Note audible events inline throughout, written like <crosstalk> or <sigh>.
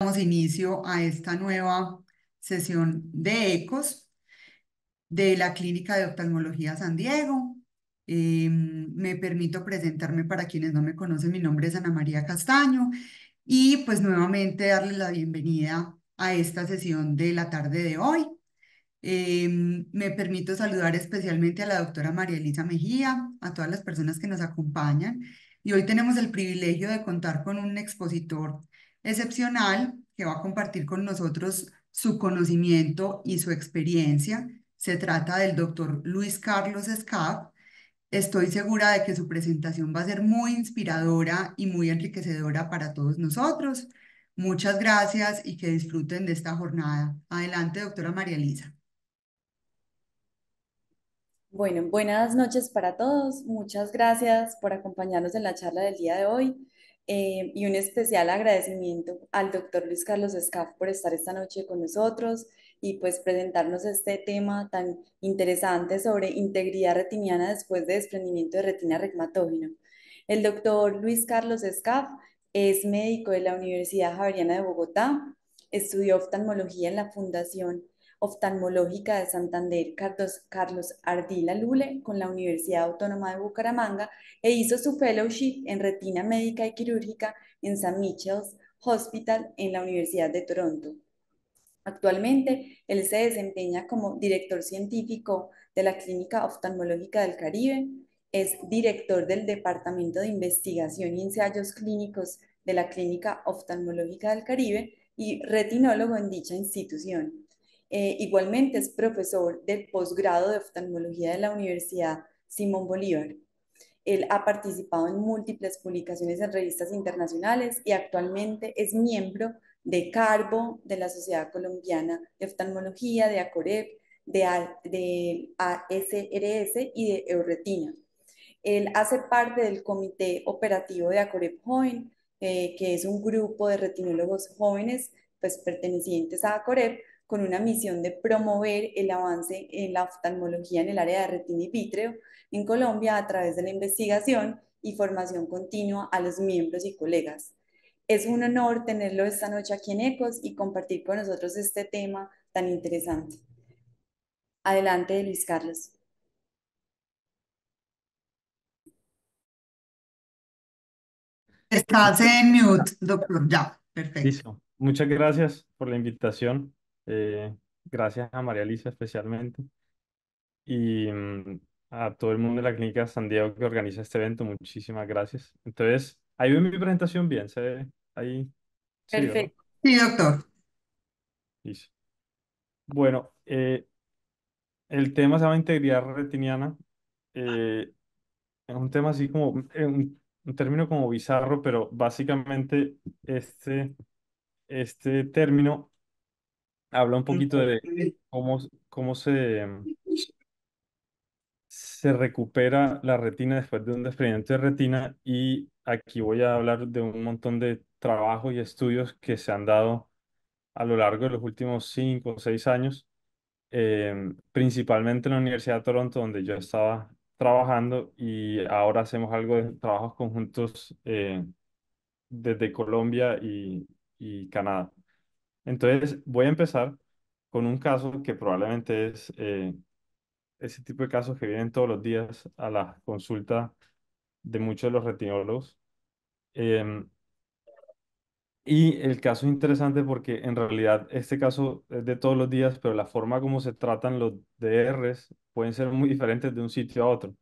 damos inicio a esta nueva sesión de ECOS de la Clínica de Oftalmología San Diego. Em, me permito presentarme para quienes no me conocen, mi nombre es Ana María Castaño y pues nuevamente darles la bienvenida a esta sesión de la tarde de hoy. Em, me permito saludar especialmente a la doctora María Elisa Mejía, a todas las personas que nos acompañan y hoy tenemos el privilegio de contar con un expositor excepcional que va a compartir con nosotros su conocimiento y su experiencia. Se trata del doctor Luis Carlos Escap. Estoy segura de que su presentación va a ser muy inspiradora y muy enriquecedora para todos nosotros. Muchas gracias y que disfruten de esta jornada. Adelante, doctora María Elisa. Bueno, buenas noches para todos. Muchas gracias por acompañarnos en la charla del día de hoy. Eh, y un especial agradecimiento al doctor Luis Carlos Escaf por estar esta noche con nosotros y pues presentarnos este tema tan interesante sobre integridad retiniana después de desprendimiento de retina regmatógeno. El doctor Luis Carlos Escaf es médico de la Universidad Javeriana de Bogotá, estudió oftalmología en la Fundación Oftalmológica de Santander Carlos, Carlos Ardila Lule con la Universidad Autónoma de Bucaramanga e hizo su fellowship en retina médica y quirúrgica en St. Michael's Hospital en la Universidad de Toronto. Actualmente, él se desempeña como director científico de la Clínica Oftalmológica del Caribe, es director del Departamento de Investigación y Ensayos Clínicos de la Clínica Oftalmológica del Caribe y retinólogo en dicha institución. Eh, igualmente es profesor del posgrado de oftalmología de la Universidad Simón Bolívar. Él ha participado en múltiples publicaciones en revistas internacionales y actualmente es miembro de Carbo, de la Sociedad Colombiana de Oftalmología, de ACOREP, de, de ASRS y de Euretina. Él hace parte del comité operativo de ACOREP Joven, eh, que es un grupo de retinólogos jóvenes pues, pertenecientes a ACOREP, con una misión de promover el avance en la oftalmología en el área de retina y en Colombia a través de la investigación y formación continua a los miembros y colegas. Es un honor tenerlo esta noche aquí en ECOS y compartir con nosotros este tema tan interesante. Adelante, Luis Carlos. Estás en mute, doctor. Ya, perfecto. Muchas gracias por la invitación. Eh, gracias a María Alicia especialmente y mm, a todo el mundo de la Clínica San Diego que organiza este evento, muchísimas gracias. Entonces, ahí ve mi presentación bien, se ve ahí. Perfecto. Sí, doctor. Bueno, eh, el tema se llama integridad retiniana. Eh, es un tema así como, mm, un, un, término como bizarro, pero básicamente este, este término habla un poquito de cómo, cómo se, se recupera la retina después de un desprendimiento de retina y aquí voy a hablar de un montón de trabajos y estudios que se han dado a lo largo de los últimos cinco o seis años, em, principalmente en la Universidad de Toronto, donde yo estaba trabajando y ahora hacemos algo de trabajos conjuntos eh, desde Colombia y Canadá. Entonces, voy a empezar con un caso que probablemente es eh, ese tipo de casos que vienen todos los días a la consulta de muchos de los retinólogos. Em, y el caso es interesante porque en realidad este caso es de todos los días, pero la forma como se tratan los DRs pueden ser muy diferentes de un sitio a otro.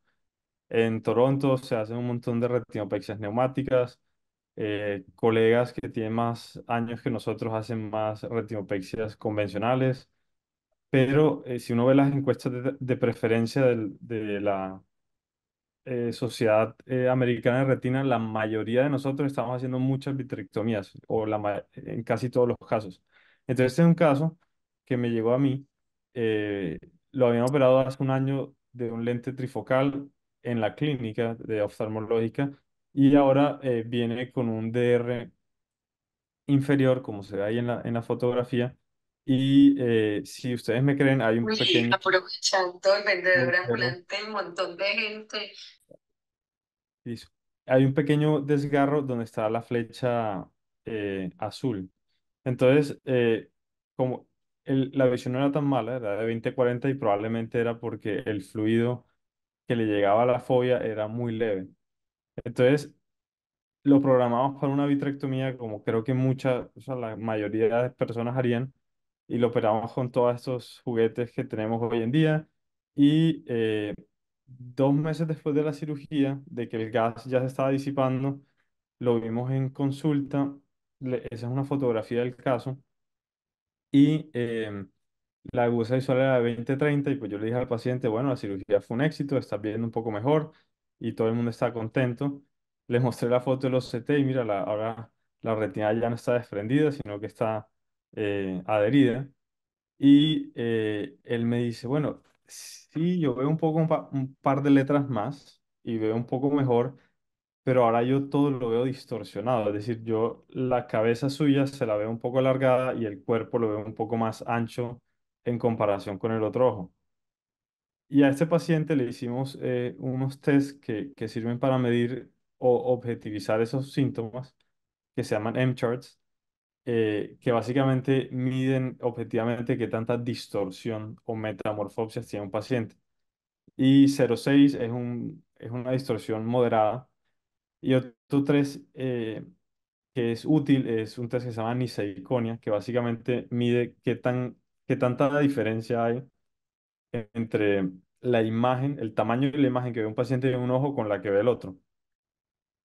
En Toronto se hacen un montón de retinopexias neumáticas, eh, colegas que tienen más años que nosotros hacen más retinopexias convencionales, pero eh, si uno ve las encuestas de, preferencia de la eh, Sociedad Americana de Retina, la mayoría de nosotros estamos haciendo muchas vitrectomías, o en casi todos los casos. Entonces, este es un caso que me llegó a mí, lo habían operado hace un año de un lente trifocal en la clínica de oftalmológica y ahora eh, viene con un DR inferior, como se ve ahí en la, en la fotografía. Y eh, si ustedes me creen, hay un pequeño... montón de gente. Hay un pequeño desgarro donde está la flecha eh, azul. Entonces, como la visión no era tan mala, era de 20-40 y probablemente era porque el fluido que le llegaba a la fobia era muy leve. Entonces, lo programamos para una vitrectomía, como creo que mucha, o sea, la mayoría de personas harían, y lo operamos con todos estos juguetes que tenemos hoy en día. Y eh, dos meses después de la cirugía, de que el gas ya se estaba disipando, lo vimos en consulta. esa es una fotografía del caso. Y eh, la aguda visual era de 20-30 y pues yo le dije al paciente, bueno, la cirugía fue un éxito, estás viendo un poco mejor, y todo el mundo está contento. Les mostré la foto de los CT y mira, la, ahora la retina ya no está desprendida, sino que está eh, adherida. Y eh, él me dice, bueno, sí, yo veo un poco un, un par de letras más y veo un poco mejor, pero ahora yo todo lo veo distorsionado, es decir, yo la cabeza suya se la veo un poco alargada y el cuerpo lo veo un poco más ancho en comparación con el otro ojo. Y a este paciente le hicimos eh, unos test que, sirven para medir o objetivizar esos síntomas, que se llaman M-charts, eh, que básicamente miden objetivamente qué tanta distorsión o metamorfopsia tiene un paciente. Y 06 es, un, es una distorsión moderada. Y otro tres eh, que es útil es un test que se llama niseiconia, que básicamente mide qué, tan, qué tanta diferencia hay entre la imagen, el tamaño de la imagen que ve un paciente en un ojo con la que ve el otro.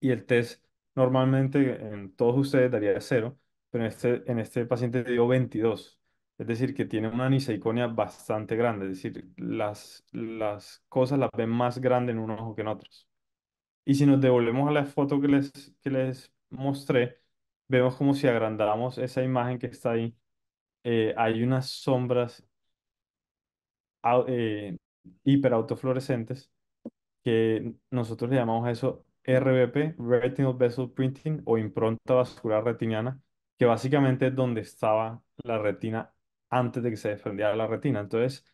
Y el test normalmente en todos ustedes daría cero, pero en este, en este paciente dio 22. Es decir, que tiene una aniseiconia bastante grande, es decir, las, las cosas las ven más grande en un ojo que en otros. Y si nos devolvemos a la foto que les, que les mostré, vemos como si agrandamos esa imagen que está ahí, eh, hay unas sombras eh, hiperautofluorescentes, que nosotros le llamamos a eso RBP, Retinal Vessel Printing o impronta vascular retiniana, que básicamente es donde estaba la retina antes de que se desprendiera la retina. Entonces,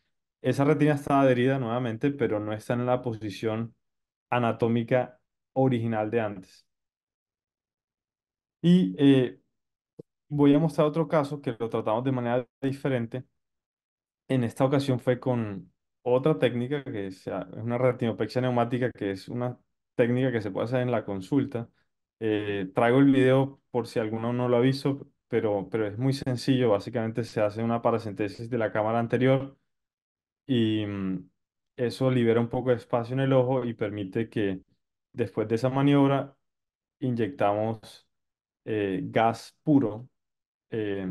esa retina está adherida nuevamente, pero no está en la posición anatómica original de antes. Y eh, voy a mostrar otro caso que lo tratamos de manera diferente, en esta ocasión fue con otra técnica que es ah, una retinopexia neumática, que es una técnica que se puede hacer en la consulta. Eh, traigo el video por si alguno no lo ha visto, pero, pero es muy sencillo. Básicamente se hace una paracentesis de la cámara anterior y mm, eso libera un poco de espacio en el ojo y permite que después de esa maniobra inyectamos eh, gas puro eh,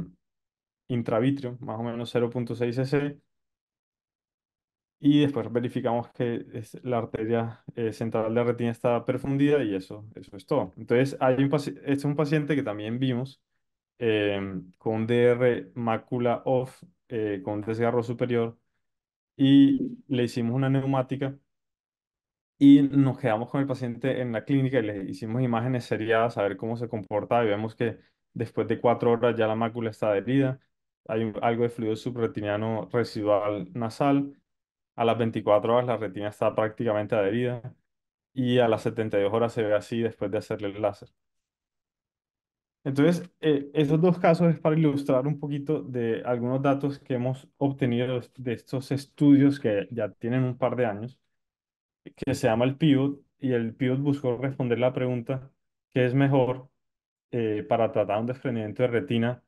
intravitrio, más o menos 0.6 cc. Y después verificamos que la arteria eh, central de la retina está perfundida y eso, eso es todo. Entonces, hay un este es un paciente que también vimos em, con DR mácula off, eh, con desgarro superior, y le hicimos una neumática y nos quedamos con el paciente en la clínica y le hicimos imágenes seriadas a ver cómo se comporta y vemos que después de cuatro horas ya la mácula está adherida, hay algo de fluido subretiniano residual nasal. A las 24 horas la retina está prácticamente adherida y a las 72 horas se ve así después de hacerle el láser. Entonces, estos eh, esos dos casos es para ilustrar un poquito de algunos datos que hemos obtenido de estos estudios que ya tienen un par de años, que se llama el PIVOT, y el PIVOT buscó responder la pregunta, ¿qué es mejor eh, para tratar un desprendimiento de retina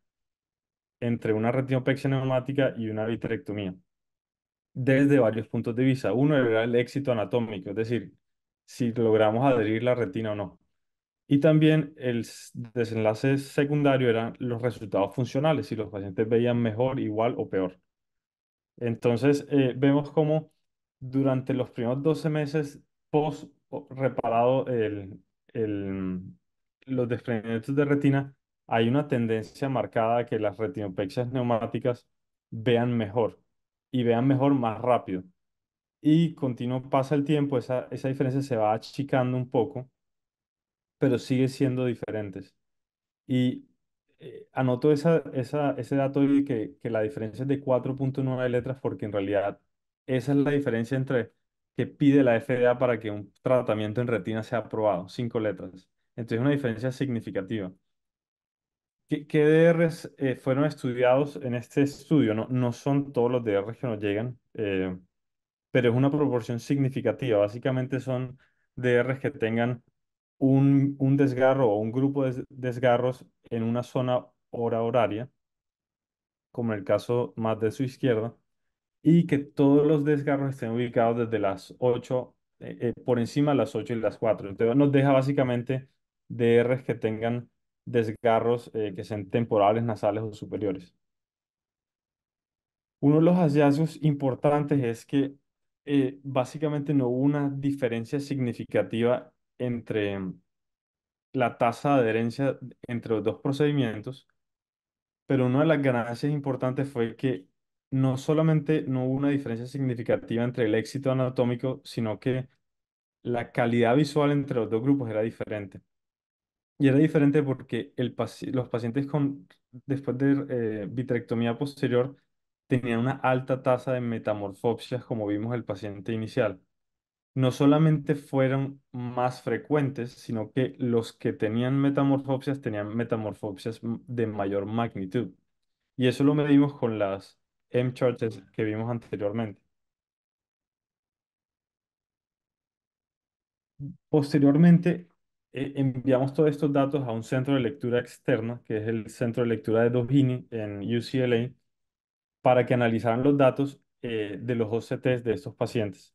entre una retinopexia neumática y una vitrectomía desde varios puntos de vista. Uno era el éxito anatómico, es decir, si logramos adherir la retina o no. Y también el desenlace secundario eran los resultados funcionales, si los pacientes veían mejor, igual o peor. Entonces, eh, vemos cómo durante los primeros 12 meses post reparado el, el, los desprendimientos de retina, hay una tendencia marcada a que las retinopexias neumáticas vean mejor y vean mejor más rápido. Y continuo pasa el tiempo, esa, diferencia se va achicando un poco, pero sigue siendo diferentes. Y eh, anoto esa, esa, ese dato de que, la diferencia es de 4.9 letras porque en realidad esa es la diferencia entre que pide la FDA para que un tratamiento en retina sea aprobado, cinco letras. Entonces es una diferencia significativa. ¿Qué, DRs eh, fueron estudiados en este estudio? No, no son todos los DRs que nos llegan, eh, pero es una proporción significativa. Básicamente son DRs que tengan un, desgarro o un grupo de desgarros en una zona hora horaria, como en el caso más de su izquierda, y que todos los desgarros estén ubicados desde las 8, eh, por encima de las 8 y las 4. Entonces nos deja básicamente DRs que tengan desgarros eh, que sean temporales, nasales o superiores. Uno de los hallazgos importantes es que eh, básicamente no hubo una diferencia significativa entre mm, la tasa de adherencia entre los dos procedimientos, pero una de las ganancias importantes fue que no solamente no hubo una diferencia significativa entre el éxito anatómico, sino que la calidad visual entre los dos grupos era diferente. Y era diferente porque el los pacientes con, después de eh, vitrectomía posterior tenían una alta tasa de metamorfopsias, como vimos el paciente inicial. No solamente fueron más frecuentes, sino que los que tenían metamorfopsias tenían metamorfopsias de mayor magnitud. Y eso lo medimos con las M-charts que vimos anteriormente. Posteriormente, eh, enviamos todos estos datos a un centro de lectura externa, que es el centro de lectura de Dovini en UCLA, para que analizaran los datos eh, de los OCTs de estos pacientes.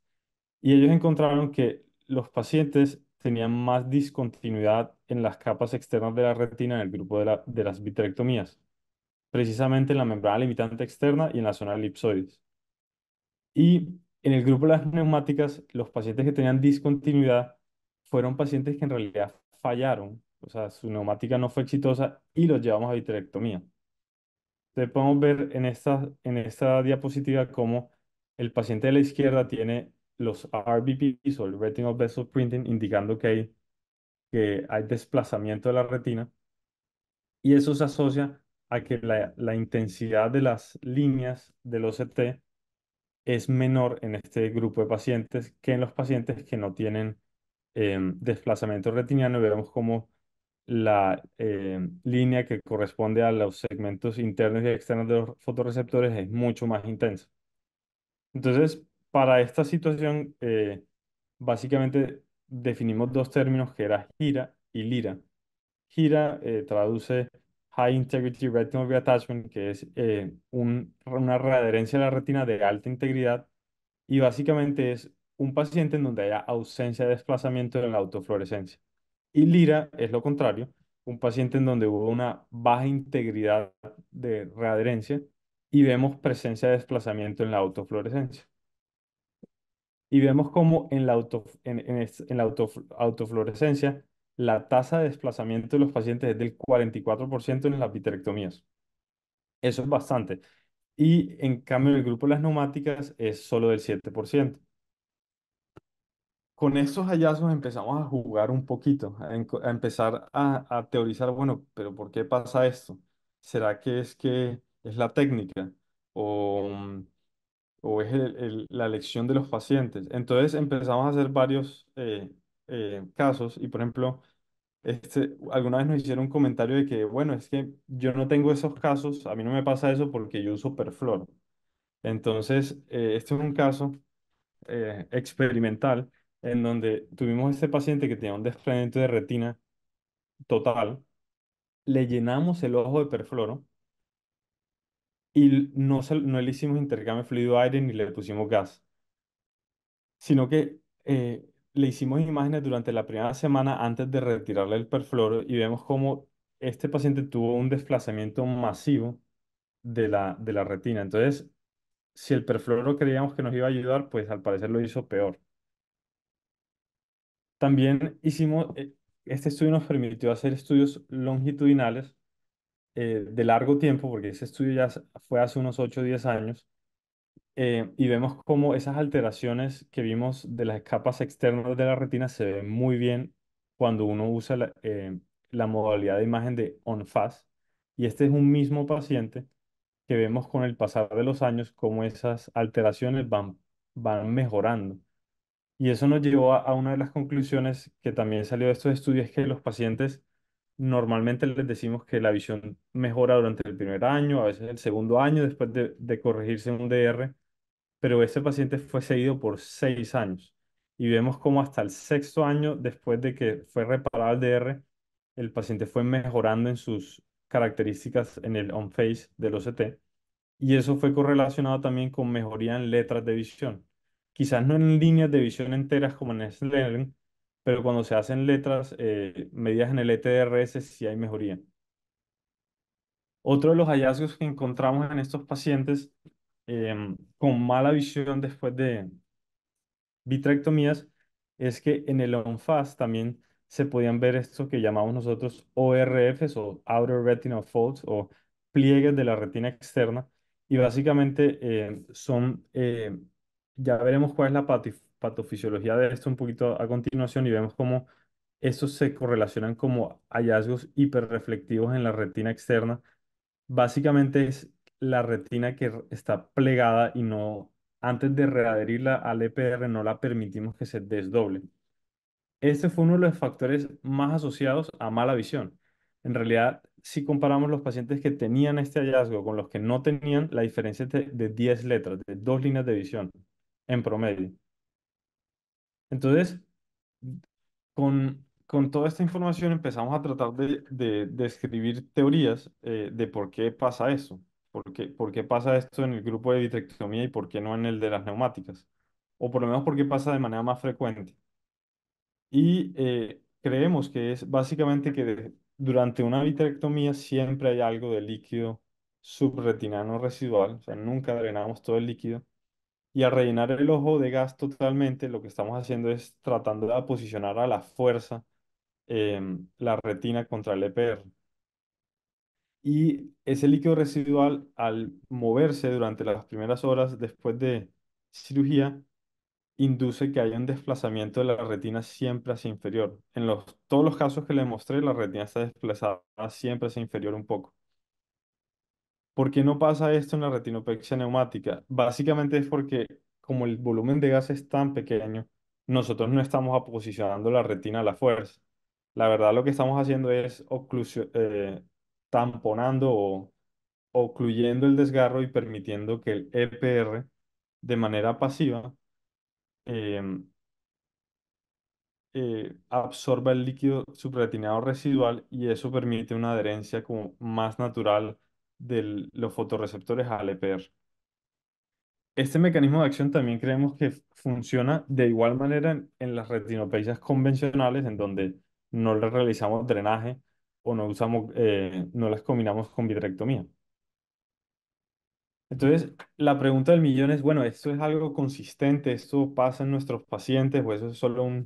Y ellos encontraron que los pacientes tenían más discontinuidad en las capas externas de la retina en el grupo de, las vitrectomías, precisamente en la membrana limitante externa y en la zona de elipsoides. Y en el grupo de las neumáticas, los pacientes que tenían discontinuidad fueron pacientes que en realidad fallaron, o sea, su neumática no fue exitosa y los llevamos a vitrectomía. Entonces podemos ver en esta, en esta diapositiva cómo el paciente de la izquierda tiene los RBPs o el Retinal Vessel Printing indicando que hay, que hay desplazamiento de la retina y eso se asocia a que la, la intensidad de las líneas del OCT es menor en este grupo de pacientes que en los pacientes que no tienen Em, desplazamiento retiniano y vemos como la em, línea que corresponde a los segmentos internos y externos de los fotoreceptores es mucho más intensa. Entonces, para esta situación, eh, básicamente definimos dos términos que era gira y lira. Gira eh, traduce High Integrity Retinal Reattachment, que es eh, un, una readherencia a la retina de alta integridad, y básicamente es un paciente en donde haya ausencia de desplazamiento en la autofluorescencia. Y Lira es lo contrario, un paciente en donde hubo una baja integridad de readherencia y vemos presencia de desplazamiento en la autofluorescencia. Y vemos como en la, la autofluorescencia la tasa de desplazamiento de los pacientes es del 44% en las viterectomías. Eso es bastante. Y en cambio, el grupo de las neumáticas es solo del 7% con estos hallazgos empezamos a jugar un poquito, a, empezar a, teorizar, bueno, pero ¿por qué pasa esto? ¿Será que es que es la técnica o, mm, es la elección de los pacientes? Entonces empezamos a hacer varios eh, eh, casos y, por ejemplo, este, alguna vez nos hicieron un comentario de que, bueno, es que yo no tengo esos casos, a mí no me pasa eso porque yo uso Perflor. Entonces, eh, este es un caso experimental en donde tuvimos este paciente que tenía un desplazamiento de retina total, le llenamos el ojo de perfluoro y no, no le hicimos intercambio fluido-aire ni le pusimos gas, sino que eh, le hicimos imágenes durante la primera semana antes de retirarle el perfluoro y vemos cómo este paciente tuvo un desplazamiento masivo de la, de la retina. Entonces, si el perfluoro creíamos que nos iba a ayudar, pues al parecer lo hizo peor. También hicimos, eh, este estudio nos permitió hacer estudios longitudinales eh, de largo tiempo, porque ese estudio ya fue hace unos 8 o 10 años, eh, y vemos cómo esas alteraciones que vimos de las capas externas de la retina se ven muy bien cuando uno usa la, modalidad de imagen de on Y este es un mismo paciente que vemos con el pasar de los años cómo esas alteraciones van, van mejorando. Y eso nos llevó a, una de las conclusiones que también salió de estos estudios, que los pacientes normalmente les decimos que la visión mejora durante el primer año, a veces el segundo año, después de, corregirse un DR, pero este paciente fue seguido por seis años. Y vemos como hasta el sexto año, después de que fue reparado el DR, el paciente fue mejorando en sus características en el on-face del OCT. Y eso fue correlacionado también con mejoría en letras de visión quizás no en líneas de visión enteras como en SLN, pero cuando se hacen letras eh, medidas en el ETDRS sí hay mejoría. Otro de los hallazgos que encontramos en estos pacientes em, con mala visión después de vitrectomías es que en el ONFAS también se podían ver esto que llamamos nosotros ORFs o Outer Retinal Folds o pliegues de la retina externa y básicamente eh, son eh, ya veremos cuál es la patofisiología de esto un poquito a continuación y vemos cómo estos se correlacionan como hallazgos hiperreflectivos en la retina externa. Básicamente es la retina que está plegada y no, antes de readherirla al EPR, no la permitimos que se desdoble. Este fue uno de los factores más asociados a mala visión. En realidad, si comparamos los pacientes que tenían este hallazgo con los que no tenían, la diferencia es de, de 10 letras, de dos líneas de visión en promedio. Entonces, con, toda esta información empezamos a tratar de, describir teorías eh, de por qué pasa eso, por qué, por qué pasa esto en el grupo de vitrectomía y por qué no en el de las neumáticas, o por lo menos por qué pasa de manera más frecuente. Y eh, creemos que es básicamente que durante una vitrectomía siempre hay algo de líquido subretinano residual, o sea, nunca drenamos todo el líquido y a rellenar el ojo de gas totalmente, lo que estamos haciendo es tratando de posicionar a la fuerza em, la retina contra el EPR. Y ese líquido residual, al moverse durante las primeras horas después de cirugía, induce que haya un desplazamiento de la retina siempre hacia inferior. En los, todos los casos que le mostré, la retina está desplazada siempre hacia inferior un poco. ¿Por qué no pasa esto en la retinopexia neumática? Básicamente es porque como el volumen de gas es tan pequeño, nosotros no estamos aposicionando la retina a la fuerza. La verdad lo que estamos haciendo es eh, tamponando o ocluyendo el desgarro y permitiendo que el EPR de manera pasiva em, eh, absorba el líquido supretinado residual y eso permite una adherencia como más natural de los fotorreceptores al EPR. Este mecanismo de acción también creemos que funciona de igual manera en, las retinopeisas convencionales, en donde no le realizamos drenaje o no, usamos, eh, no las combinamos con vitrectomía. Entonces, la pregunta del millón es, bueno, ¿esto es algo consistente? ¿Esto pasa en nuestros pacientes? ¿O eso es solo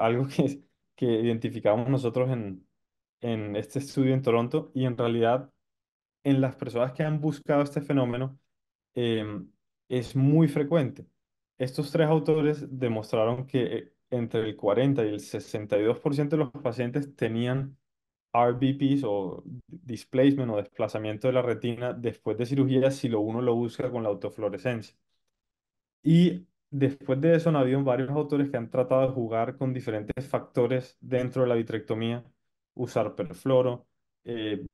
algo <laughs> que, que identificamos nosotros en este estudio en Toronto? Y en realidad en las personas que han buscado este fenómeno eh, es muy frecuente. Estos tres autores demostraron que eh, entre el 40 y el 62% de los pacientes tenían RBPs o displacement o desplazamiento de la retina después de cirugía si lo uno lo busca con la autofluorescencia. Y después de eso han habido varios autores que han tratado de jugar con diferentes factores dentro de la vitrectomía, usar perfluoro, eh,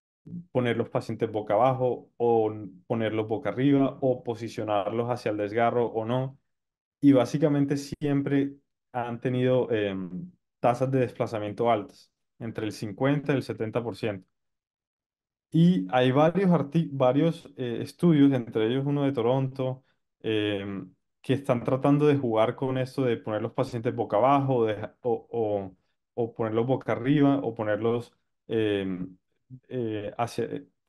poner los pacientes boca abajo o ponerlos boca arriba o posicionarlos hacia el desgarro o no. Y básicamente siempre han tenido em, tasas de desplazamiento altas, entre el 50 y el 70%. Y hay varios, varios eh, estudios, entre ellos uno de Toronto, em, que están tratando de jugar con esto de poner los pacientes boca abajo o, o, o, ponerlos boca arriba o ponerlos em, eh,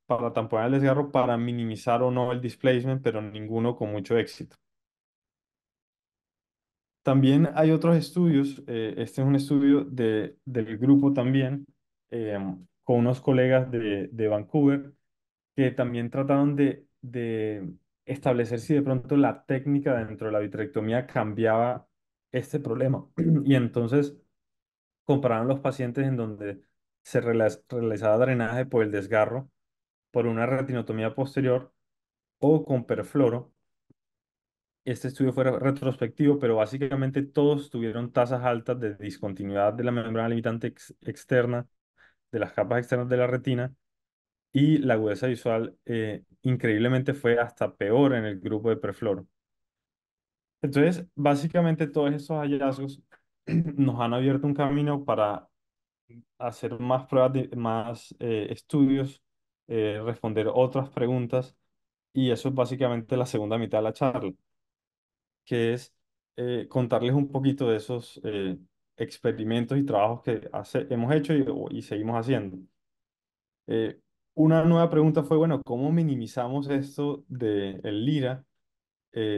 para tamponar el desgarro, para minimizar o no el displacement, pero ninguno con mucho éxito. También hay otros estudios, eh, este es un estudio de, del grupo también, eh, con unos colegas de, Vancouver, que también trataron de, de establecer si de pronto la técnica dentro de la vitrectomía cambiaba este problema. <clears throat> Y entonces compararon los pacientes en donde se realizaba drenaje por el desgarro, por una retinotomía posterior o con perfloro. Este estudio fue retrospectivo, pero básicamente todos tuvieron tasas altas de discontinuidad de la membrana limitante externa, de las capas externas de la retina, y la agudeza visual eh, increíblemente fue hasta peor en el grupo de perfloro. Entonces, básicamente todos esos hallazgos <clears throat> nos han abierto un camino para hacer más pruebas, más eh, estudios, eh, responder otras preguntas, y eso es básicamente la segunda mitad de la charla, que es eh, contarles un poquito de esos experimentos y trabajos que hemos hecho y, seguimos haciendo. una nueva pregunta fue, bueno, ¿cómo minimizamos esto del Lira?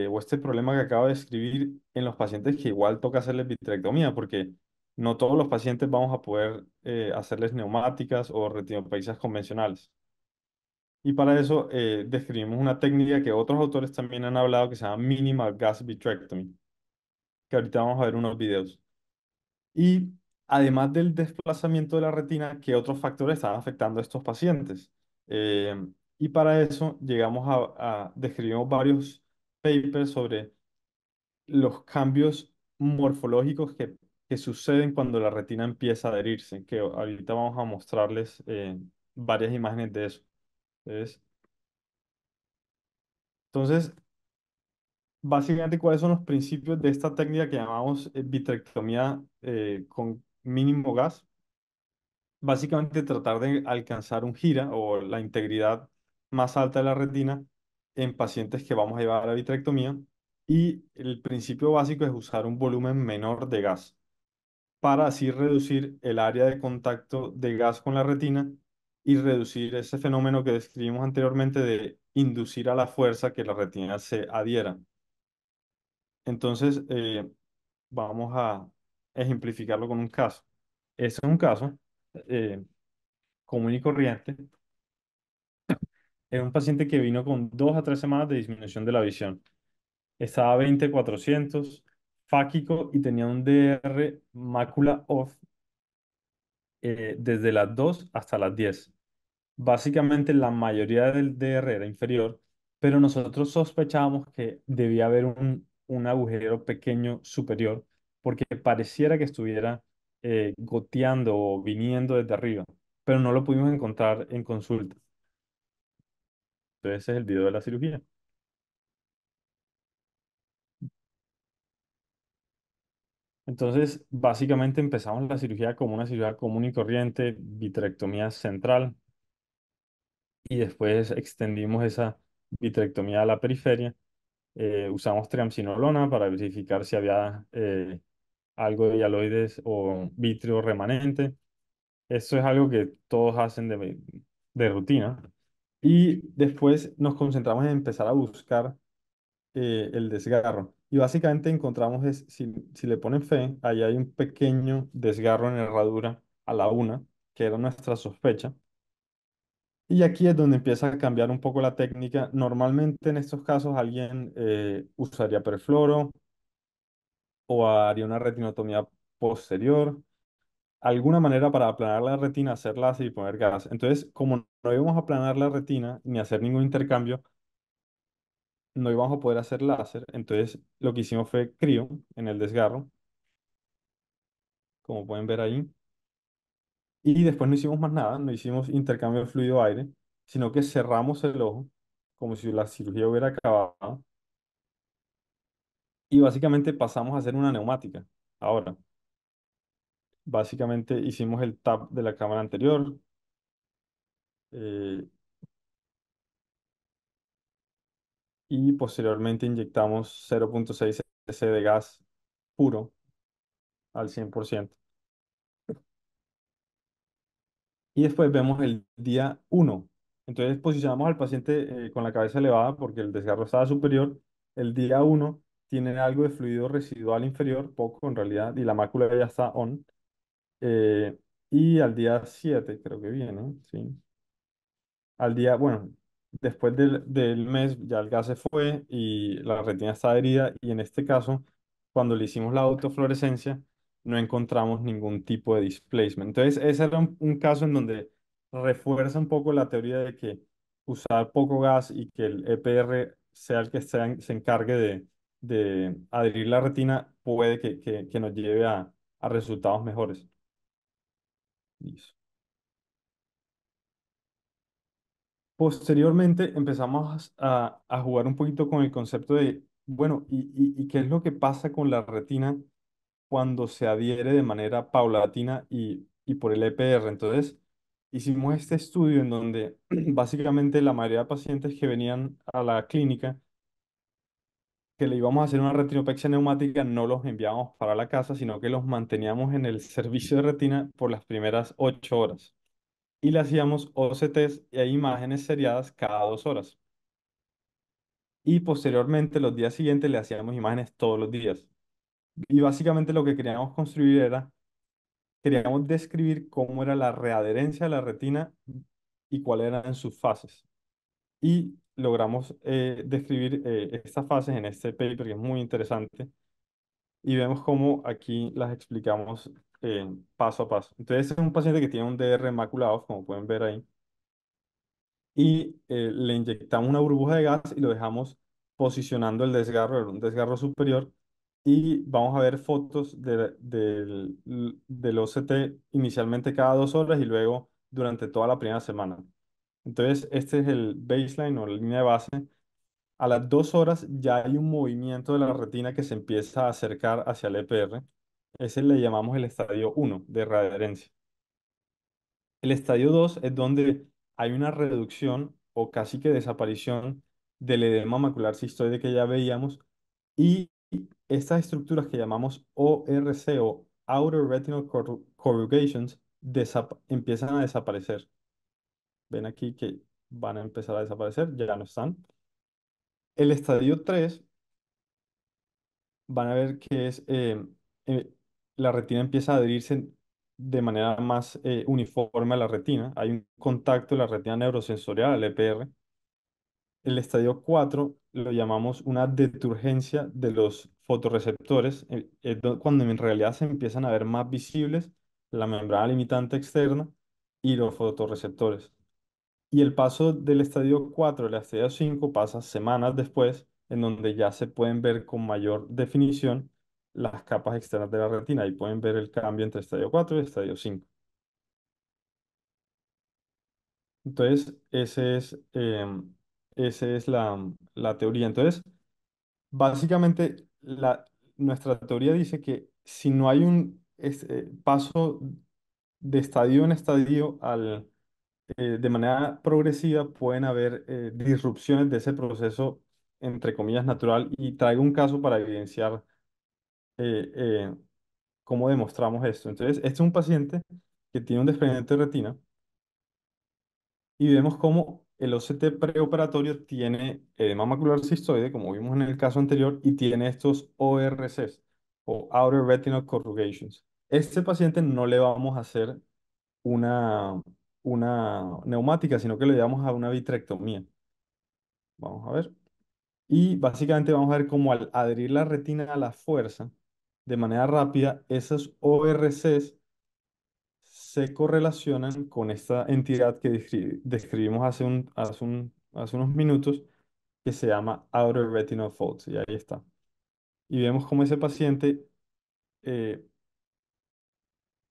o este problema que acabo de escribir en los pacientes que igual toca hacerle vitrectomía, porque no todos los pacientes vamos a poder eh, hacerles neumáticas o retinopatías convencionales. Y para eso eh, describimos una técnica que otros autores también han hablado que se llama Minimal Gas Vitrectomy, que ahorita vamos a ver unos videos. Y además del desplazamiento de la retina, ¿qué otros factores están afectando a estos pacientes? Eh, y para eso llegamos a, a describimos varios papers sobre los cambios morfológicos que que suceden cuando la retina empieza a adherirse, que ahorita vamos a mostrarles eh, varias imágenes de eso. Entonces, básicamente, ¿cuáles son los principios de esta técnica que llamamos eh, vitrectomía eh, con mínimo gas? Básicamente, tratar de alcanzar un gira o la integridad más alta de la retina en pacientes que vamos a llevar a la vitrectomía. Y el principio básico es usar un volumen menor de gas para así reducir el área de contacto de gas con la retina y reducir ese fenómeno que describimos anteriormente de inducir a la fuerza que la retina se adhiera. Entonces, eh, vamos a ejemplificarlo con un caso. Este es un caso eh, común y corriente. Es un paciente que vino con dos a tres semanas de disminución de la visión. Estaba a 20-400, fáquico y tenía un DR mácula off eh, desde las 2 hasta las 10. Básicamente la mayoría del DR era inferior, pero nosotros sospechábamos que debía haber un, agujero pequeño superior porque pareciera que estuviera eh, goteando o viniendo desde arriba, pero no lo pudimos encontrar en consulta. Entonces ese es el video de la cirugía. Entonces, básicamente empezamos la cirugía como una cirugía común y corriente, vitrectomía central, y después extendimos esa vitrectomía a la periferia. Eh, usamos triamcinolona para verificar si había eh, algo de hialoides o vitrio remanente. Eso es algo que todos hacen de, de rutina. Y después nos concentramos en empezar a buscar eh, el desgarro. Y básicamente encontramos, es, si, le ponen fe, ahí hay un pequeño desgarro en herradura a la una, que era nuestra sospecha. Y aquí es donde empieza a cambiar un poco la técnica. Normalmente en estos casos alguien eh, usaría perfloro o haría una retinotomía posterior, alguna manera para aplanar la retina, láser y poner gas. Entonces, como no íbamos a aplanar la retina ni hacer ningún intercambio, no íbamos a poder hacer láser, entonces lo que hicimos fue crío en el desgarro, como pueden ver ahí. Y después no hicimos más nada, no hicimos intercambio de fluido-aire, sino que cerramos el ojo, como si la cirugía hubiera acabado. Y básicamente pasamos a hacer una neumática. Ahora, básicamente hicimos el tap de la cámara anterior, eh, y posteriormente inyectamos 0.6 s de gas puro al 100%. Y después vemos el día 1. Entonces posicionamos al paciente eh, con la cabeza elevada porque el desgarro estaba superior. El día 1 tiene algo de fluido residual inferior, poco en realidad, y la mácula ya está on. Eh, y al día 7, creo que viene, ¿sí? Al día, bueno, Después del, del mes ya el gas se fue y la retina está adherida y en este caso, cuando le hicimos la autofluorescencia, no encontramos ningún tipo de displacement. Entonces, ese era un, caso en donde refuerza un poco la teoría de que usar poco gas y que el EPR sea el que se encargue de, de adherir la retina puede que, que, que nos lleve a, a resultados mejores. Listo. Posteriormente empezamos a, jugar un poquito con el concepto de, bueno, y, y, qué es lo que pasa con la retina cuando se adhiere de manera paulatina y, y por el EPR? Entonces, hicimos este estudio en donde <clears throat> básicamente la mayoría de pacientes que venían a la clínica que le íbamos a hacer una retinopexia neumática, no los enviábamos para la casa, sino que los manteníamos en el <laughs> servicio de retina por las primeras ocho horas y le hacíamos OCTs e imágenes seriadas cada dos horas. Y posteriormente, los días siguientes, le hacíamos imágenes todos los días. Y básicamente lo que queríamos construir era, queríamos describir cómo era la readherencia de la retina y cuáles eran sus fases. Y logramos eh, describir eh, estas fases en este paper que es muy interesante. Y vemos cómo aquí las explicamos eh, paso a paso. Entonces, es un paciente que tiene un DR maculado, como pueden ver ahí, y eh, le inyectamos una burbuja de gas y lo dejamos posicionando el desgarro, un desgarro superior, y vamos a ver fotos del, del OCT inicialmente cada dos horas y luego durante toda la primera semana. Entonces, este es el baseline o la línea de base. A las dos horas ya hay un movimiento de la retina que se empieza a acercar hacia el EPR. Ese le llamamos el estadio 1 de reverencia. El estadio 2 es donde hay una reducción o casi que desaparición del edema macular cistoide que ya veíamos y estas estructuras que llamamos ORC o Outer Retinal Corrugations empiezan a desaparecer. Ven aquí que van a empezar a desaparecer, ya no están. El estadio 3 van a ver que es eh, eh, la retina empieza a adherirse de manera más eh, uniforme a la retina. Hay un contacto en la retina neurosensorial, el EPR. El estadio 4 lo llamamos una deturgencia de los fotorreceptores, eh, cuando en realidad se empiezan a ver más visibles la membrana limitante externa y los fotorreceptores. Y el paso del estadio 4 al estadio 5 pasa semanas después, en donde ya se pueden ver con mayor definición las capas externas de la retina. y pueden ver el cambio entre estadio 4 y estadio 5. Entonces, ese es, em, esa es la, teoría. Entonces, básicamente, la, nuestra teoría dice que si no hay un eh, paso de estadio en estadio al, eh, de manera progresiva, pueden haber eh, disrupciones de ese proceso, entre comillas, natural. Y traigo un caso para evidenciar eh, eh, cómo demostramos esto. Entonces, este es un paciente que tiene un desprendimiento de retina y vemos cómo el OCT preoperatorio tiene edema eh, macular cistoide, como vimos en el caso anterior, y tiene estos ORCs o Outer Retinal Corrugations. Este paciente no le vamos a hacer una, una neumática, sino que le damos a una vitrectomía. Vamos a ver. Y básicamente vamos a ver cómo al adherir la retina a la fuerza, de manera rápida, esas ORCs se correlacionan con esta entidad que describimos hace, un, hace, unos minutos, que se llama outer retinal folds, y ahí está. Y vemos cómo ese paciente eh,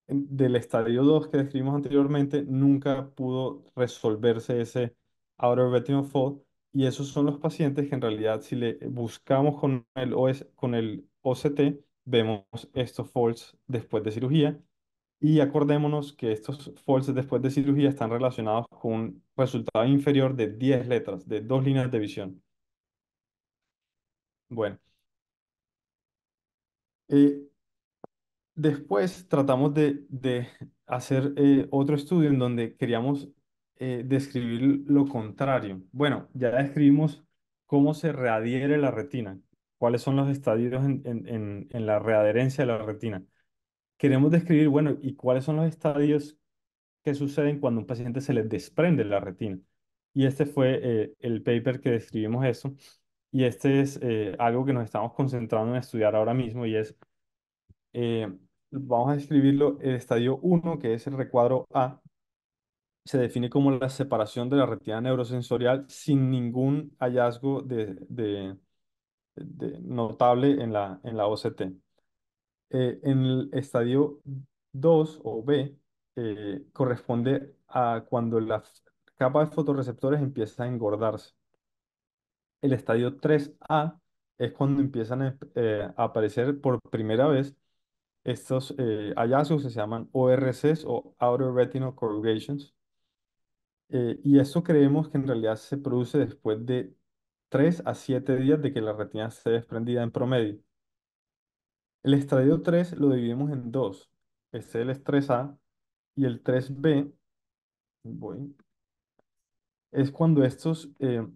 del estadio 2 que describimos anteriormente nunca pudo resolverse ese outer retinal Fault, y esos son los pacientes que en realidad si le buscamos con el, OS, con el OCT, vemos estos falls después de cirugía y acordémonos que estos faults después de cirugía están relacionados con un resultado inferior de 10 letras, de dos líneas de visión. Bueno. Eh, después tratamos de, hacer eh, otro estudio en donde queríamos eh, describir lo contrario. Bueno, ya describimos cómo se readhiere la retina, cuáles son los estadios en, la readherencia de la retina. Queremos describir, bueno, y cuáles son los estadios que suceden cuando un paciente se le desprende la retina. Y este fue eh, el paper que describimos eso. Y este es eh, algo que nos estamos concentrando en estudiar ahora mismo y es, eh, vamos a describirlo, el estadio 1, que es el recuadro A, se define como la separación de la retina neurosensorial sin ningún hallazgo de notable en la, en la OCT. Eh, en el estadio 2 o B eh, corresponde a cuando la capa de fotorreceptores empieza a engordarse. El estadio 3A es cuando empiezan eh, a, aparecer por primera vez estos hallazgos que se llaman ORCs o Outer Retinal Corrugations. y eso creemos que en realidad se produce después de 3 a 7 días de que la retina se desprendida en promedio. El estadio 3 lo dividimos en dos. Es el 3 A y el 3B. Es cuando estos eh,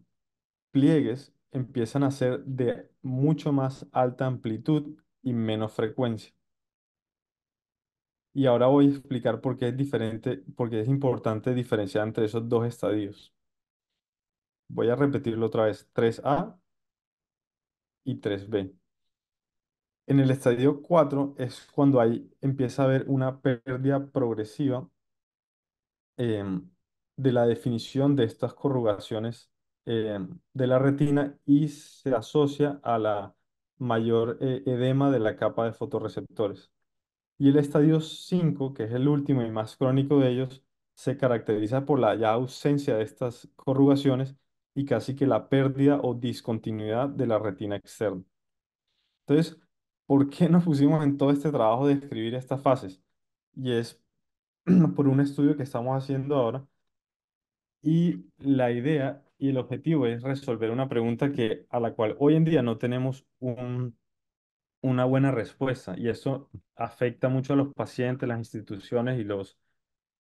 pliegues empiezan a ser de mucho más alta amplitud y menos frecuencia. Y ahora voy a explicar por qué es diferente, porque es importante diferenciar entre esos dos estadios. Voy a repetirlo otra vez. 3A y 3B. En el estadio 4 es cuando ahí empieza a haber una pérdida progresiva em, de la definición de estas corrugaciones em, de la retina y se asocia a la mayor eh, edema de la capa de fotorreceptores. Y el estadio 5, que es el último y más crónico de ellos, se caracteriza por la ya ausencia de estas corrugaciones y casi que la pérdida o discontinuidad de la retina externa. Entonces, ¿por qué nos pusimos en todo este trabajo de escribir estas fases? Y es <clears throat> por un estudio que estamos haciendo ahora y la idea y el objetivo es resolver una pregunta que a la cual hoy en día no tenemos una buena respuesta y eso afecta mucho a los pacientes, las instituciones y los,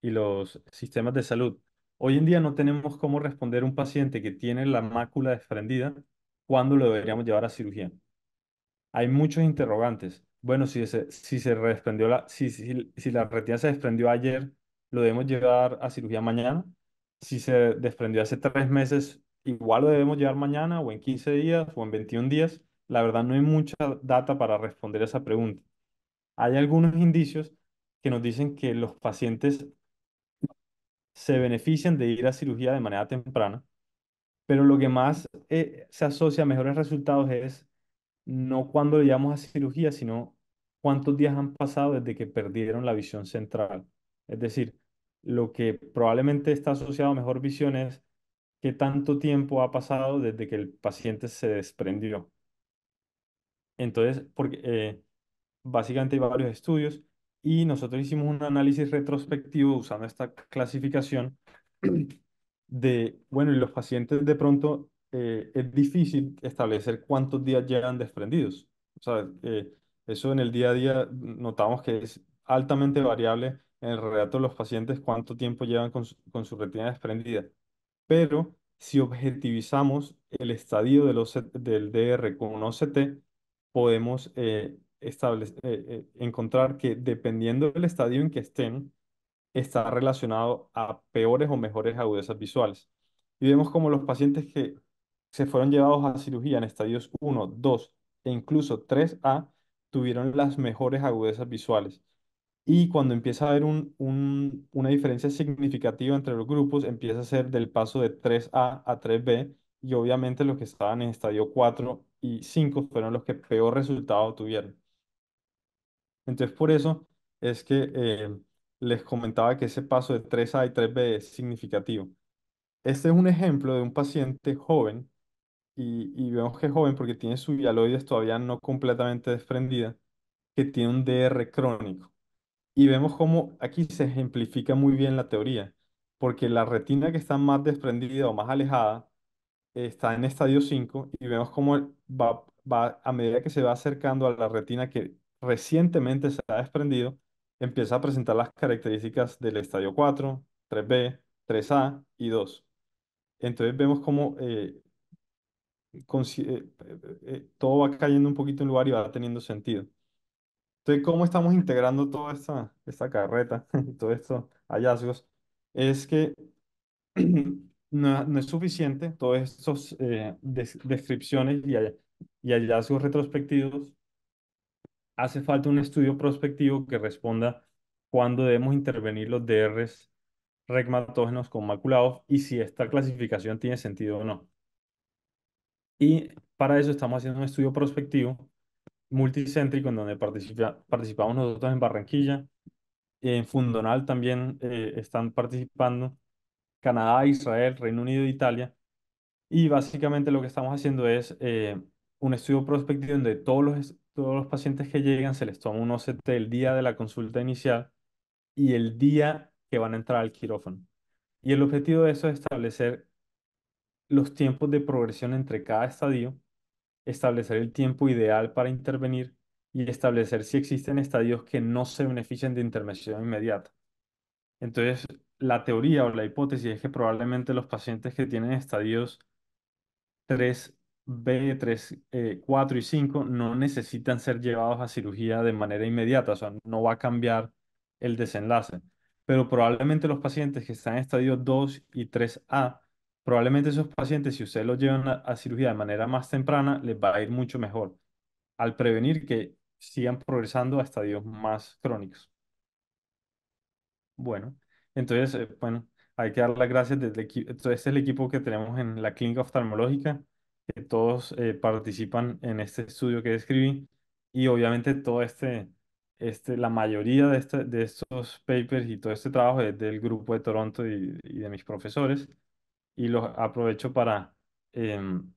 y los sistemas de salud. Hoy en día no tenemos cómo responder un paciente que tiene la mácula desprendida cuándo lo deberíamos llevar a cirugía. Hay muchos interrogantes. Bueno, si se, si se desprendió la, si, si, la retina se desprendió ayer, lo debemos llevar a cirugía mañana. Si se desprendió hace tres meses, igual lo debemos llevar mañana o en 15 días o en 21 días. La verdad no hay mucha data para responder a esa pregunta. Hay algunos indicios que nos dicen que los pacientes se benefician de ir a cirugía de manera temprana, pero lo que más eh, se asocia a mejores resultados es no cuando llegamos a cirugía, sino cuántos días han pasado desde que perdieron la visión central. Es decir, lo que probablemente está asociado a mejor visión es qué tanto tiempo ha pasado desde que el paciente se desprendió. Entonces, porque eh, básicamente hay varios estudios y nosotros hicimos un análisis retrospectivo usando esta clasificación <clears throat> de, bueno, y los pacientes de pronto eh, es difícil establecer cuántos días llegan desprendidos. O sea, eh, eso en el día a día notamos que es altamente variable en el relato de los pacientes cuánto tiempo llevan con su, con su retina desprendida. Pero si objetivizamos el estadio de los, del DR con un OCT, podemos eh, establecer, eh, eh, encontrar que dependiendo del estadio en que estén, está relacionado a peores o mejores agudezas visuales. Y vemos como los pacientes que se fueron llevados a cirugía en estadios 1, 2 e incluso 3A tuvieron las mejores agudezas visuales. Y cuando empieza a haber una diferencia significativa entre los grupos, empieza a ser del paso de 3A a 3B y obviamente los que estaban en estadio 4 y 5 fueron los que peor resultado tuvieron. Entonces, por eso es que eh, les comentaba que ese paso de 3A y 3B es significativo. Este es un ejemplo de un paciente joven, y, y vemos que es joven porque tiene su hialoides todavía no completamente desprendida, que tiene un DR crónico. Y vemos cómo aquí se ejemplifica muy bien la teoría, porque la retina que está más desprendida o más alejada está en estadio 5 y vemos cómo va a medida que se va acercando a la retina que recientemente se ha desprendido, empieza a presentar las características del estadio 4, 3B, 3A y 2. Entonces vemos cómo eh, eh, eh, todo va cayendo un poquito en lugar y va teniendo sentido. Entonces, ¿cómo estamos integrando toda esta, esta carreta, <laughs> todos estos hallazgos? Es que <clears throat> no, es suficiente todas estas descripciones y, hallazgos retrospectivos hace falta un estudio prospectivo que responda cuándo debemos intervenir los DRs regmatógenos con maculados y si esta clasificación tiene sentido o no. Y para eso estamos haciendo un estudio prospectivo multicéntrico en donde participa, participamos nosotros en Barranquilla, en Fundonal también eh, están participando Canadá, Israel, Reino Unido, e Italia. Y básicamente lo que estamos haciendo es eh, un estudio prospectivo donde todos los todos los pacientes que llegan se les toma un OCT el día de la consulta inicial y el día que van a entrar al quirófano. Y el objetivo de eso es establecer los tiempos de progresión entre cada estadio, establecer el tiempo ideal para intervenir y establecer si existen estadios que no se benefician de intervención inmediata. Entonces, la teoría o la hipótesis es que probablemente los pacientes que tienen estadios 3 B, 3, 4 eh, y 5 no necesitan ser llevados a cirugía de manera inmediata, o sea, no va a cambiar el desenlace. Pero probablemente los pacientes que están en estadios 2 y 3A, probablemente esos pacientes, si ustedes los llevan a, cirugía de manera más temprana, les va a ir mucho mejor al prevenir que sigan progresando a estadios más crónicos. Bueno, entonces, eh, bueno, hay que dar las gracias desde el equipo. Este es el equipo que tenemos en la clínica oftalmológica que todos eh, participan en este estudio que escribí y obviamente todo este, este la mayoría de, este, de estos papers y todo este trabajo es del grupo de Toronto y, y de mis profesores y los aprovecho para em,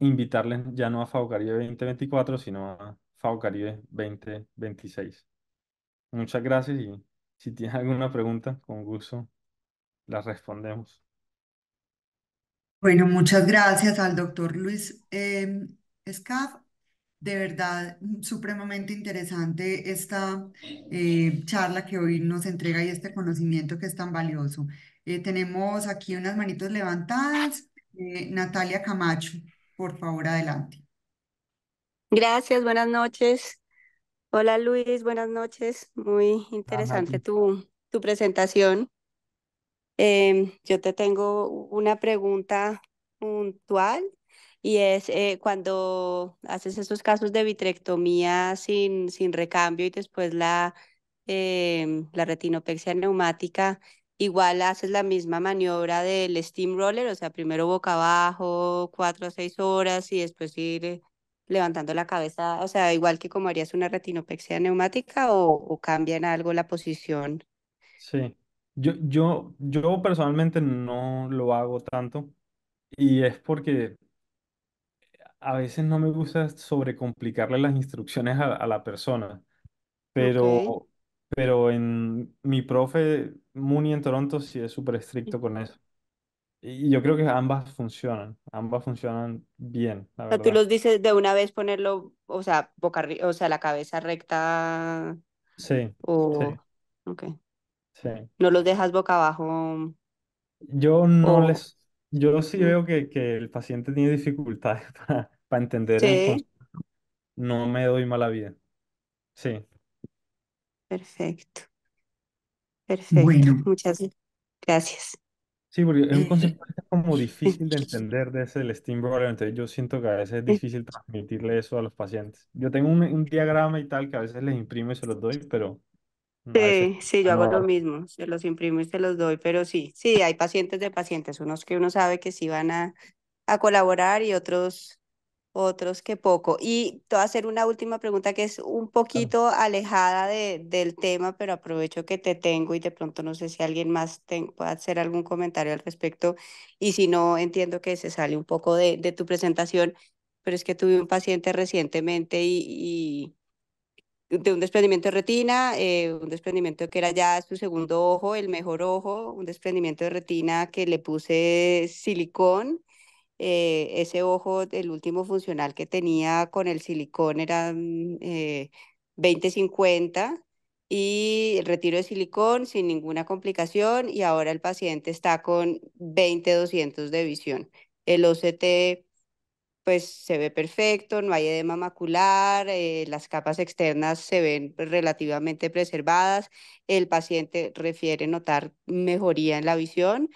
invitarles ya no a FAO Caribe 2024 sino a FAO Caribe 2026. Muchas gracias y si tienes alguna pregunta, con gusto la respondemos. Bueno, muchas gracias al doctor Luis eh, De verdad, supremamente interesante esta eh, charla que hoy nos entrega y este conocimiento que es tan valioso. Eh, tenemos aquí unas manitos levantadas. Eh, Natalia Camacho, por favor, adelante. Gracias, buenas noches. Hola Luis, buenas noches. Muy interesante tu, tu presentación. Em, yo te tengo una pregunta puntual y es eh, cuando haces esos casos de vitrectomía sin, sin recambio y después la, em, la retinopexia neumática, igual haces la misma maniobra del steamroller, o sea, primero boca abajo, cuatro a seis horas y después ir levantando la cabeza, o sea, igual que como harías una retinopexia neumática o, cambian algo la posición. Sí. Yo, yo, personalmente no lo hago tanto y es porque a veces no me gusta sobrecomplicarle las instrucciones a, la persona, pero, pero en mi profe Muni en Toronto sí es súper estricto con eso. Y yo creo que ambas funcionan, ambas funcionan bien, tú los dices de una vez ponerlo, o sea, o sea, la cabeza recta Sí, o... Ok. No los dejas boca abajo. Yo no les, yo sí mm. veo que, que el paciente tiene dificultades <laughs> para, entender, Sí, no me doy mala vida. Sí. perfecto, perfecto. Muchas gracias. Sí, porque es un <laughs> concepto como difícil de <laughs> entender desde el Steam probablemente. entonces yo siento que a veces es difícil transmitirle eso a los pacientes. Yo tengo un, un diagrama y tal que a veces les imprimo y se los doy, pero Mm, sí, sí, yo hago lo mismo, se los imprimo y se los doy, pero sí, sí, hay pacientes de pacientes, unos que uno sabe que sí van a, a colaborar y otros, otros que poco. Y te voy a hacer una última pregunta que es un poquito alejada de, del tema, pero aprovecho que te tengo y de pronto no sé si alguien más puede hacer algún comentario al respecto y si no, entiendo que se sale un poco de, de tu presentación, pero es que tuve un paciente recientemente y, y de un desprendimiento de retina, eh, un desprendimiento que era ya su segundo ojo, el mejor ojo, un desprendimiento de retina que le puse silicón. Eh, ese ojo, el último funcional que tenía con el silicón era mm, eh, 20-50 y el retiro de silicón sin ninguna complicación y ahora el paciente está con 20-200 de visión. El OCT pues se ve perfecto, no hay edema macular, eh, las capas externas se ven relativamente preservadas, el paciente refiere notar mejoría en la visión,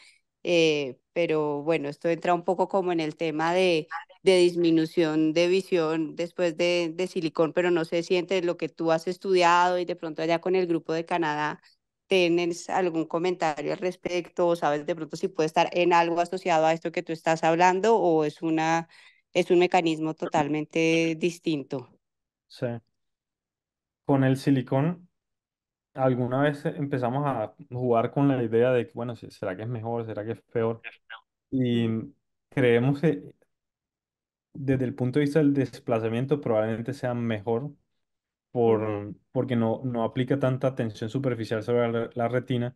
eh, pero bueno, esto entra un poco como en el tema de, disminución de visión después de, de silicón, pero no sé si entre lo que tú has estudiado y de pronto allá con el grupo de Canadá, ¿tienes algún comentario al respecto sabes de pronto si puede estar en algo asociado a esto que tú estás hablando o es una es un mecanismo totalmente distinto. Sí. Con el silicón, alguna vez empezamos a jugar con la idea de, que bueno, ¿será que es mejor? ¿Será que es peor? Y creemos que desde el punto de vista del desplazamiento probablemente sea mejor por, porque no, no aplica tanta tensión superficial sobre la retina,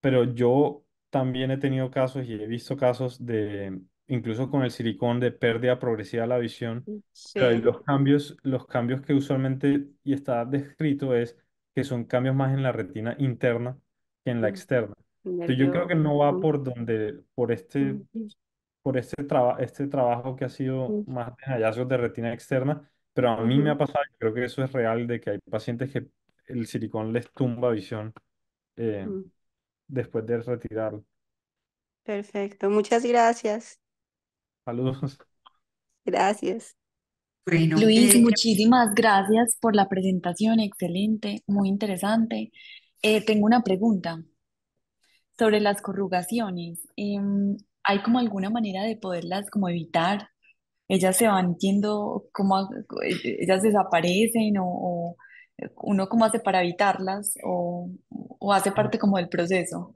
pero yo también he tenido casos y he visto casos de incluso con el silicón de pérdida progresiva de la visión. Mm, los cambios, los cambios que usualmente y está descrito es que son cambios más en la retina interna que en la mm, externa. yo creo que no va mm. por donde, por este, por este, este trabajo que ha sido más de hallazgos de retina externa, pero a mí me ha pasado, creo que eso es real, de que hay pacientes que el silicón les tumba visión eh, después de retirarlo. Perfecto, muchas gracias. Saludos. Gracias. Luis, eh, muchísimas gracias por la presentación, excelente, muy interesante. Eh, tengo una pregunta sobre las corrugaciones. Em, ¿Hay como alguna manera de poderlas como evitar? ¿Ellas se van yendo, como, ellas desaparecen o, uno cómo hace para evitarlas o, hace parte como del proceso?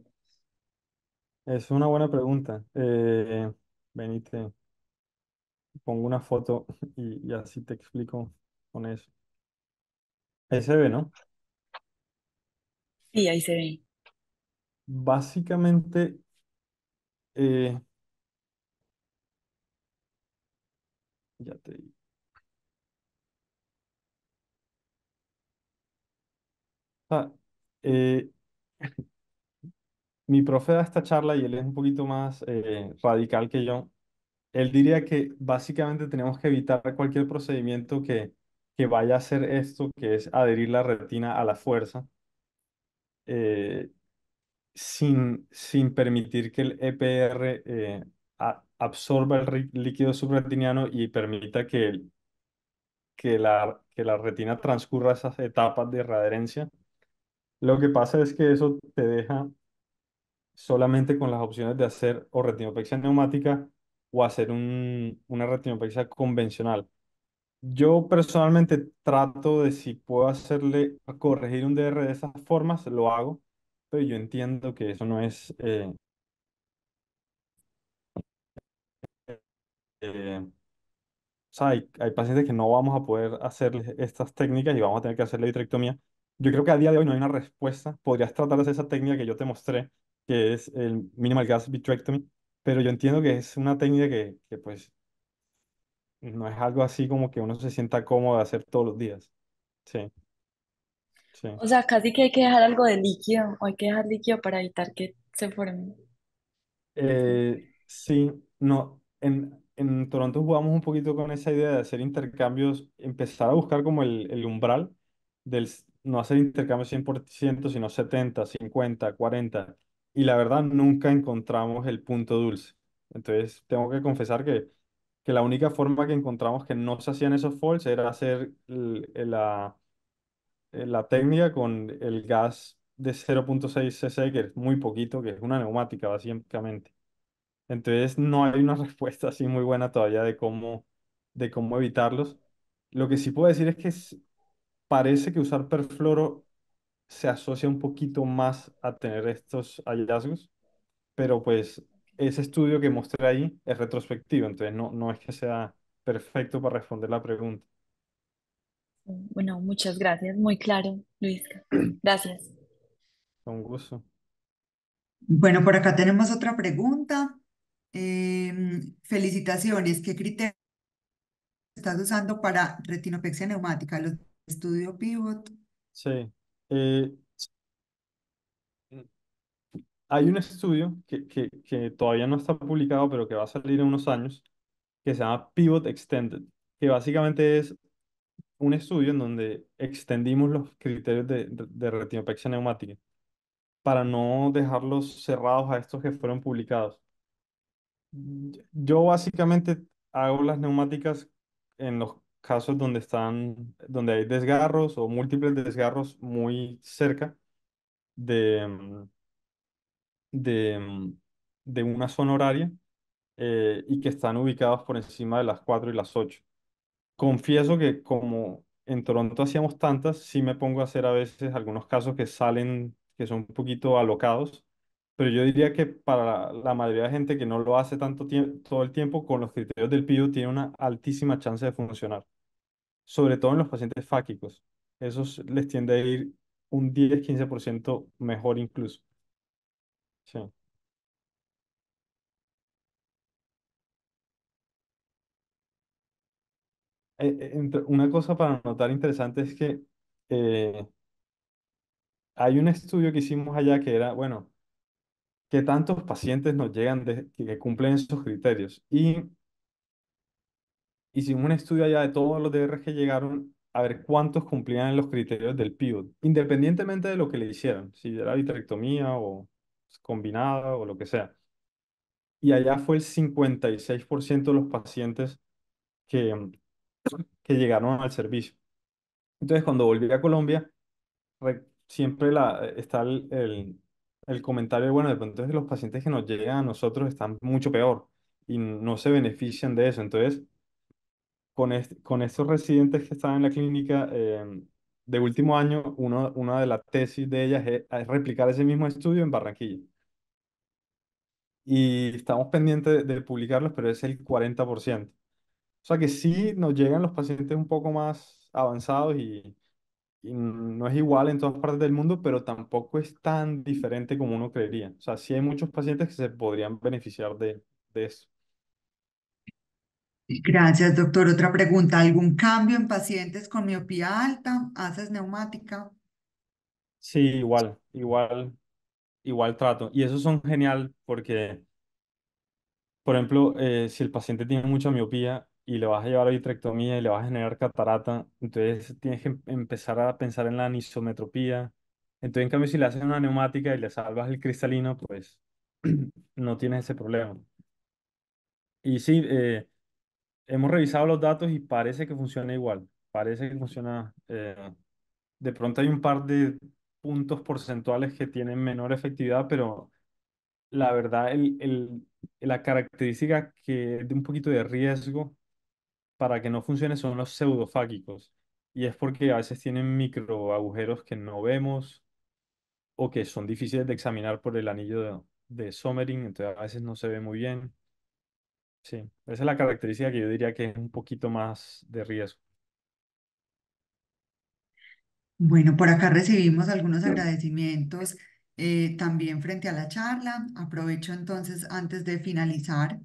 Es una buena pregunta. Eh, Pongo una foto <laughs> y, así te explico con eso. Ahí se ve, ¿no? Sí, ahí se ve. Básicamente, eh, ya te eh, <laughs> mi profe da esta charla y él es un poquito más eh, radical que yo. Él diría que básicamente tenemos que evitar cualquier procedimiento que, que vaya a hacer esto, que es adherir la retina a la fuerza, eh, sin, sin permitir que el EPR eh, absorba el líquido subretiniano y permita que, que, la, que la retina transcurra esas etapas de readherencia. Lo que pasa es que eso te deja solamente con las opciones de hacer o retinopexia neumática o hacer un, una retinopatía convencional. Yo personalmente trato de si puedo hacerle corregir un DR de esas formas, lo hago, pero yo entiendo que eso no es eh, eh, o sea, hay, hay, pacientes que no vamos a poder hacerles estas técnicas y vamos a tener que hacerle la vitrectomía. Yo creo que a día de hoy no hay una respuesta. Podrías tratar esa técnica que yo te mostré, que es el minimal gas vitrectomy, pero yo entiendo que es una técnica que, que pues no es algo así como que uno se sienta cómodo de hacer todos los días. Sí, sí. O sea, casi que hay que dejar algo de líquido, o hay que dejar líquido para evitar que se forme. Eh, sí, no, en, en Toronto jugamos un poquito con esa idea de hacer intercambios, empezar a buscar como el, el umbral del no hacer intercambios 100%, sino 70, 50, 40 y la verdad nunca encontramos el punto dulce. Entonces, tengo que confesar que, que la única forma que encontramos que no se hacían esos falls era hacer eh, la, eh, la técnica con el gas de 0.6 cc, que es muy poquito, que es una neumática básicamente. Entonces no hay una <laughs> respuesta así muy buena todavía de cómo, de cómo evitarlos. Lo que sí puedo decir es que parece que usar perfluoro se asocia un poquito más a tener estos hallazgos, pero pues ese estudio que mostré ahí es retrospectivo, entonces no, no es que sea perfecto para responder la pregunta. Bueno, muchas gracias, muy claro, Luis. Gracias. Con gusto. Bueno, por acá tenemos otra pregunta. Em, felicitaciones, ¿qué criterio estás usando para retinopexia neumática? ¿Los estudio pivot? Sí, eh, mm. hay un estudio que, todavía no está publicado, pero que va a salir en unos años, que se llama Pivot Extended, que básicamente es un estudio en donde extendimos los criterios de, de, de retinopexia neumática para no dejarlos cerrados a estos que fueron publicados. Yo básicamente hago las neumáticas en los casos donde están, donde hay desgarros o múltiples desgarros muy cerca de, mm, mm, de, una zona horaria eh, y que están ubicados por encima de las 4 y las 8. Confieso que como en Toronto hacíamos tantas, sí me pongo a hacer a veces algunos casos que salen, que son un poquito alocados pero yo diría que para la mayoría de gente que no lo hace tanto tiempo, todo el tiempo, con los criterios del PIDO tiene una altísima chance de funcionar, sobre todo en los pacientes fáquicos. Eso les tiende a ir un 10-15% mejor incluso. E, e, una cosa para notar interesante es que eh, hay un estudio que hicimos allá que era, bueno, que tantos pacientes nos llegan que, cumplen esos criterios. Y hicimos un estudio allá de todos los DRG que llegaron a ver cuántos cumplían los criterios del pivot, independientemente de lo que le hicieran, si era vitrectomía o combinada o lo que sea. Y allá fue el 56% de los pacientes que, que llegaron al servicio. Entonces, cuando volví a Colombia, siempre la, está el el comentario, bueno, de pronto los pacientes que nos llegan a nosotros están mucho peor y no se benefician de eso. Entonces, con, con estos residentes que estaban en la clínica em, de último año, uno, una de las tesis de ellas es, replicar ese mismo estudio en Barranquilla. Y estamos pendientes de, de publicarlos, pero es el 40%. O sea que sí nos llegan los pacientes un poco más avanzados y, no es igual en todas partes del mundo, pero tampoco es tan diferente como uno creería. O sea, sí hay muchos pacientes que se podrían beneficiar de, eso. Gracias, doctor. Otra pregunta. ¿Algún cambio en pacientes con miopía alta? ¿Haces neumática? Sí, igual, igual, igual trato. Y esos son genial porque, por ejemplo, eh, si el paciente tiene mucha miopía, y le vas a llevar a vitrectomía y le vas a generar catarata, entonces tienes que em, empezar a pensar en la anisometropía. Entonces, en cambio, si le haces una neumática y le salvas el cristalino, pues <clears throat> no tienes ese problema. Y sí, eh, hemos revisado los datos y parece que funciona igual. Parece que funciona. Eh, de pronto hay un par de puntos porcentuales que tienen menor efectividad, pero la verdad, el, el, la característica que es de un poquito de riesgo para que no funcione son los pseudofágicos. Y es porque a veces tienen micro que no vemos o que son difíciles de examinar por el anillo de, Sommering, entonces a veces no se ve muy bien. Sí, esa es la característica que yo diría que es un poquito más de riesgo. Bueno, por acá recibimos algunos agradecimientos eh, también frente a la charla. Aprovecho entonces antes de finalizar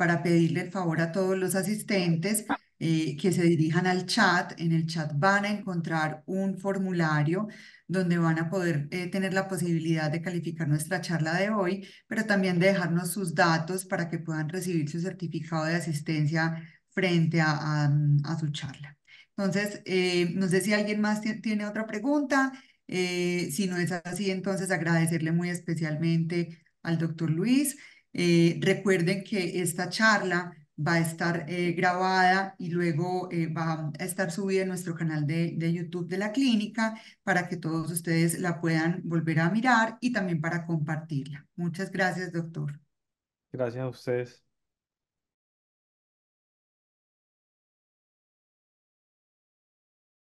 para pedirle el favor a todos los asistentes eh, que se dirijan al chat. En el chat van a encontrar un formulario donde van a poder eh, tener la posibilidad de calificar nuestra charla de hoy, pero también de dejarnos sus datos para que puedan recibir su certificado de asistencia frente a, mm, su charla. Entonces, eh, no sé si alguien más tiene otra pregunta. si no es así, entonces agradecerle muy especialmente al doctor Luis eh, recuerden que esta charla va a estar eh, grabada y luego eh, va a estar subida en nuestro canal de, de, YouTube de la clínica para que todos ustedes la puedan volver a mirar y también para compartirla. Muchas gracias, doctor. Gracias a ustedes.